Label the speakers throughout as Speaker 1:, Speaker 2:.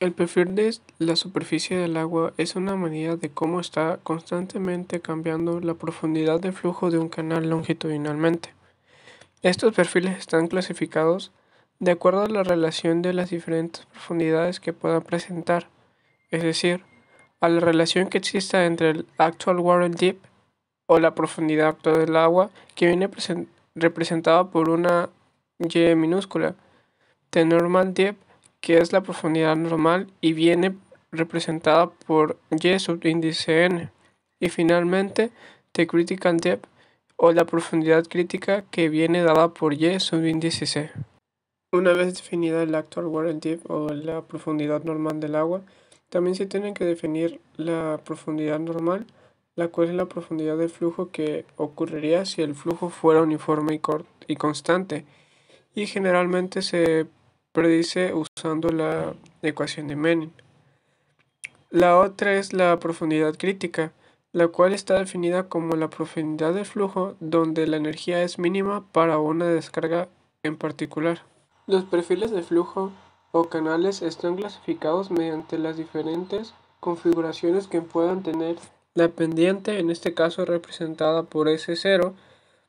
Speaker 1: El perfil de la superficie del agua es una medida de cómo está constantemente cambiando la profundidad de flujo de un canal longitudinalmente. Estos perfiles están clasificados de acuerdo a la relación de las diferentes profundidades que puedan presentar, es decir, a la relación que exista entre el actual water deep o la profundidad actual del agua que viene representada por una y minúscula de normal depth que es la profundidad normal y viene representada por y subíndice n, y finalmente de critical depth o la profundidad crítica que viene dada por y subíndice c. Una vez definida el actual water depth o la profundidad normal del agua, también se tiene que definir la profundidad normal, la cual es la profundidad de flujo que ocurriría si el flujo fuera uniforme y constante y generalmente se predice usando la ecuación de Menin. La otra es la profundidad crítica, la cual está definida como la profundidad de flujo donde la energía es mínima para una descarga en particular. Los perfiles de flujo o canales están clasificados mediante las diferentes configuraciones que puedan tener la pendiente, en este caso representada por S0,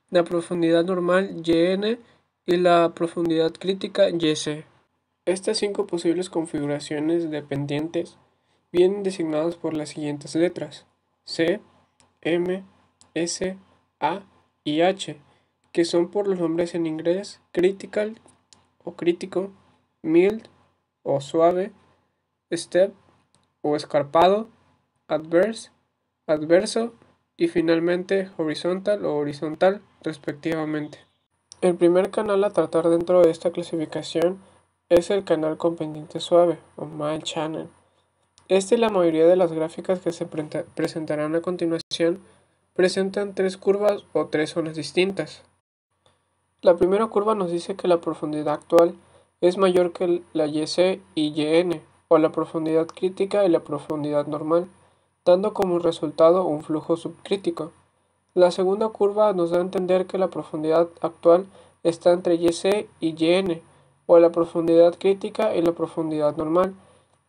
Speaker 1: la profundidad normal YN, y la profundidad crítica C. Estas cinco posibles configuraciones dependientes vienen designadas por las siguientes letras C, M, S, A y H, que son por los nombres en inglés critical o crítico, mild o suave, step o escarpado, adverse, adverso y finalmente horizontal o horizontal respectivamente. El primer canal a tratar dentro de esta clasificación es el canal con pendiente suave o mild channel. Este y la mayoría de las gráficas que se presentarán a continuación presentan tres curvas o tres zonas distintas. La primera curva nos dice que la profundidad actual es mayor que la YC y YN, o la profundidad crítica y la profundidad normal, dando como resultado un flujo subcrítico. La segunda curva nos da a entender que la profundidad actual está entre YC y YN, o la profundidad crítica y la profundidad normal,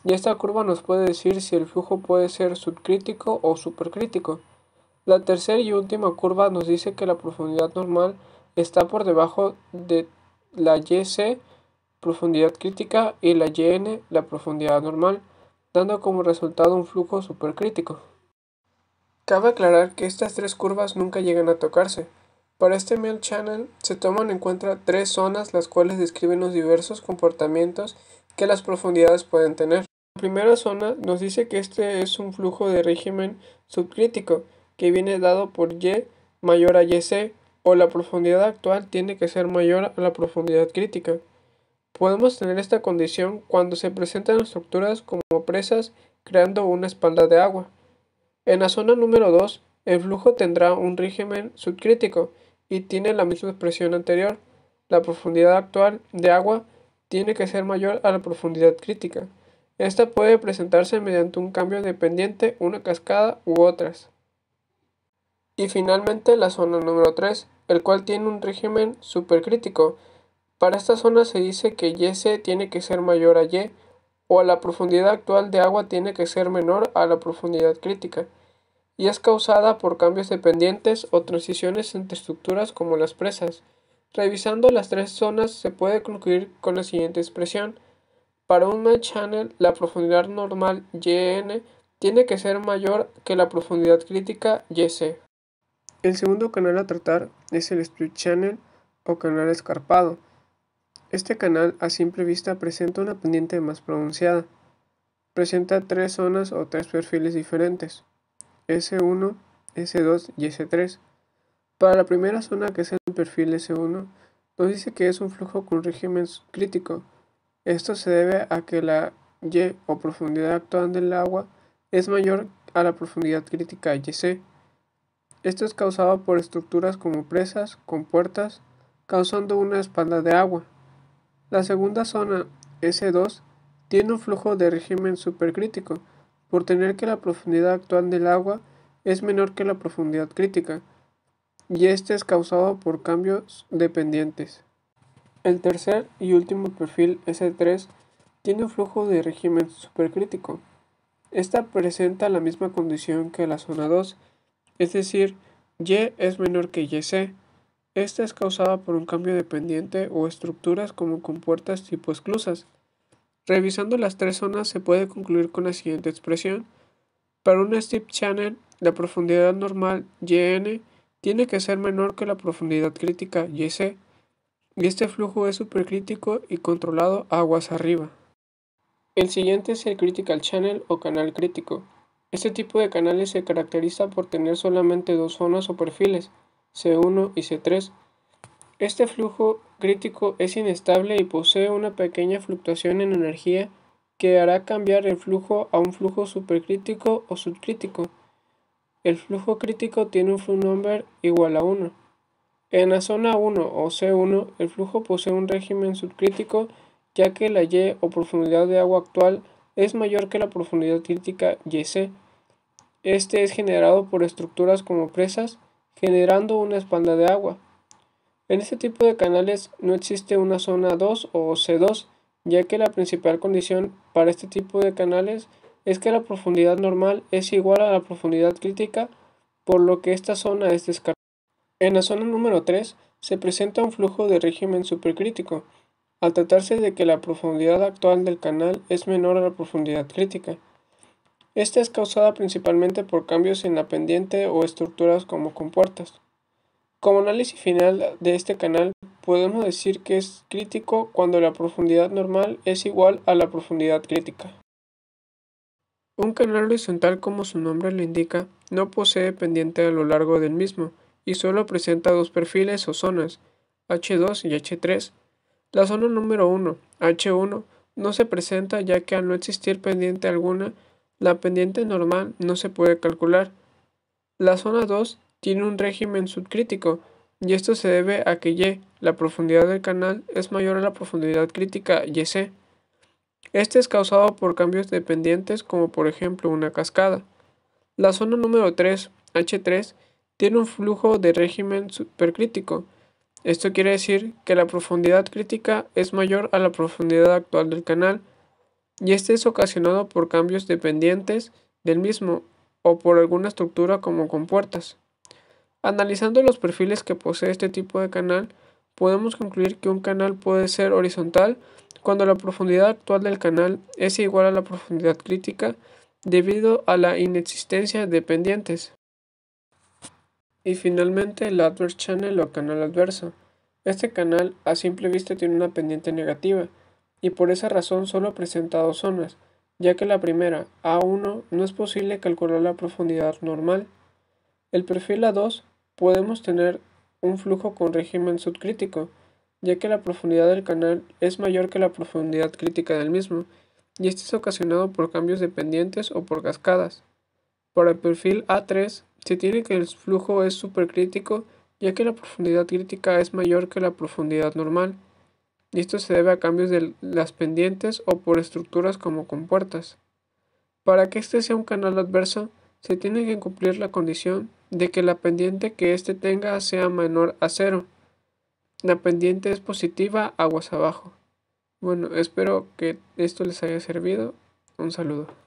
Speaker 1: y esta curva nos puede decir si el flujo puede ser subcrítico o supercrítico. La tercera y última curva nos dice que la profundidad normal está por debajo de la YC, profundidad crítica, y la YN, la profundidad normal, dando como resultado un flujo supercrítico. Cabe aclarar que estas tres curvas nunca llegan a tocarse. Para este Mail Channel se toman en cuenta tres zonas las cuales describen los diversos comportamientos que las profundidades pueden tener. La primera zona nos dice que este es un flujo de régimen subcrítico que viene dado por Y mayor a YC o la profundidad actual tiene que ser mayor a la profundidad crítica. Podemos tener esta condición cuando se presentan estructuras como presas creando una espalda de agua. En la zona número 2, el flujo tendrá un régimen subcrítico y tiene la misma expresión anterior. La profundidad actual de agua tiene que ser mayor a la profundidad crítica. Esta puede presentarse mediante un cambio de pendiente, una cascada u otras. Y finalmente la zona número 3, el cual tiene un régimen supercrítico. Para esta zona se dice que YC tiene que ser mayor a Y o la profundidad actual de agua tiene que ser menor a la profundidad crítica, y es causada por cambios de pendientes o transiciones entre estructuras como las presas. Revisando las tres zonas se puede concluir con la siguiente expresión. Para un main channel la profundidad normal YN tiene que ser mayor que la profundidad crítica YC. El segundo canal a tratar es el split channel o canal escarpado. Este canal a simple vista presenta una pendiente más pronunciada. Presenta tres zonas o tres perfiles diferentes, S1, S2 y S3. Para la primera zona que es el perfil S1, nos dice que es un flujo con régimen crítico. Esto se debe a que la Y o profundidad actual del agua es mayor a la profundidad crítica YC. Esto es causado por estructuras como presas, con puertas causando una espalda de agua. La segunda zona, S2, tiene un flujo de régimen supercrítico, por tener que la profundidad actual del agua es menor que la profundidad crítica, y este es causado por cambios de pendientes. El tercer y último perfil S3 tiene un flujo de régimen supercrítico. Esta presenta la misma condición que la zona 2, es decir, Y es menor que YC, esta es causada por un cambio de pendiente o estructuras como compuertas tipo esclusas. Revisando las tres zonas se puede concluir con la siguiente expresión. Para un steep channel, la profundidad normal YN tiene que ser menor que la profundidad crítica YC, y este flujo es supercrítico y controlado aguas arriba. El siguiente es el critical channel o canal crítico. Este tipo de canales se caracteriza por tener solamente dos zonas o perfiles, C1 y C3. Este flujo crítico es inestable y posee una pequeña fluctuación en energía que hará cambiar el flujo a un flujo supercrítico o subcrítico. El flujo crítico tiene un flujo number igual a 1. En la zona 1 o C1, el flujo posee un régimen subcrítico ya que la Y o profundidad de agua actual es mayor que la profundidad crítica YC. Este es generado por estructuras como presas, generando una espalda de agua. En este tipo de canales no existe una zona 2 o C2, ya que la principal condición para este tipo de canales es que la profundidad normal es igual a la profundidad crítica, por lo que esta zona es descartada. En la zona número 3 se presenta un flujo de régimen supercrítico, al tratarse de que la profundidad actual del canal es menor a la profundidad crítica. Esta es causada principalmente por cambios en la pendiente o estructuras como compuertas. Como análisis final de este canal, podemos decir que es crítico cuando la profundidad normal es igual a la profundidad crítica. Un canal horizontal, como su nombre lo indica, no posee pendiente a lo largo del mismo y solo presenta dos perfiles o zonas, H2 y H3. La zona número 1, H1, no se presenta ya que al no existir pendiente alguna, la pendiente normal no se puede calcular. La zona 2 tiene un régimen subcrítico y esto se debe a que Y, la profundidad del canal, es mayor a la profundidad crítica YC. Este es causado por cambios de pendientes como por ejemplo una cascada. La zona número 3, H3, tiene un flujo de régimen supercrítico. Esto quiere decir que la profundidad crítica es mayor a la profundidad actual del canal y este es ocasionado por cambios dependientes del mismo o por alguna estructura como compuertas. Analizando los perfiles que posee este tipo de canal, podemos concluir que un canal puede ser horizontal cuando la profundidad actual del canal es igual a la profundidad crítica debido a la inexistencia de pendientes. Y finalmente el adverse channel o canal adverso. Este canal a simple vista tiene una pendiente negativa, y por esa razón solo presenta dos zonas, ya que la primera, A1, no es posible calcular la profundidad normal. El perfil A2 podemos tener un flujo con régimen subcrítico, ya que la profundidad del canal es mayor que la profundidad crítica del mismo, y este es ocasionado por cambios de pendientes o por cascadas. Para el perfil A3, se tiene que el flujo es supercrítico, ya que la profundidad crítica es mayor que la profundidad normal, y esto se debe a cambios de las pendientes o por estructuras como compuertas. Para que este sea un canal adverso, se tiene que cumplir la condición de que la pendiente que este tenga sea menor a cero. La pendiente es positiva aguas abajo. Bueno, espero que esto les haya servido. Un saludo.